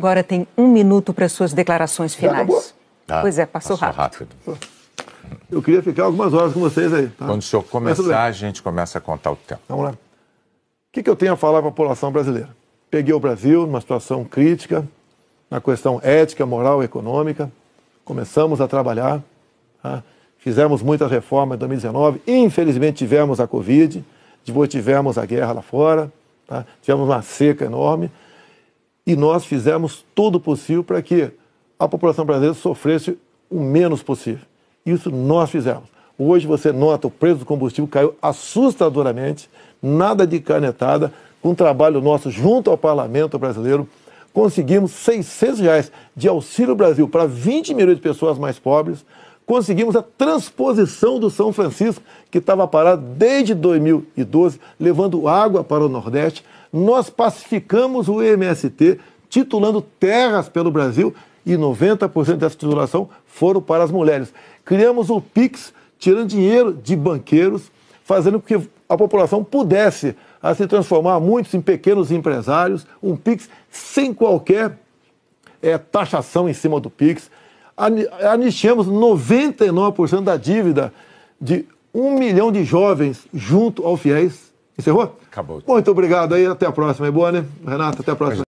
Agora tem um minuto para suas declarações finais. Ah, pois é, passou, passou rápido. rápido. Eu queria ficar algumas horas com vocês aí. Tá? Quando o senhor começar, a gente começa a contar o tempo. Vamos lá. O que, que eu tenho a falar para a população brasileira? Peguei o Brasil numa situação crítica, na questão ética, moral e econômica. Começamos a trabalhar. Tá? Fizemos muitas reformas em 2019. Infelizmente, tivemos a Covid, depois tivemos a guerra lá fora, tá? tivemos uma seca enorme e nós fizemos tudo possível para que a população brasileira sofresse o menos possível. Isso nós fizemos. Hoje você nota o preço do combustível caiu assustadoramente, nada de canetada, com o trabalho nosso junto ao parlamento brasileiro, conseguimos 600 reais de auxílio Brasil para 20 milhões de pessoas mais pobres, conseguimos a transposição do São Francisco, que estava parado desde 2012, levando água para o Nordeste. Nós pacificamos o MST, titulando terras pelo Brasil, e 90% dessa titulação foram para as mulheres. Criamos o PIX, tirando dinheiro de banqueiros, fazendo com que a população pudesse a se transformar muitos em pequenos empresários, um PIX sem qualquer é, taxação em cima do PIX, anistiamos 99% da dívida de um milhão de jovens junto ao FIES. Encerrou? Acabou. Muito obrigado aí, até a próxima. É boa, né? Renato? até a próxima.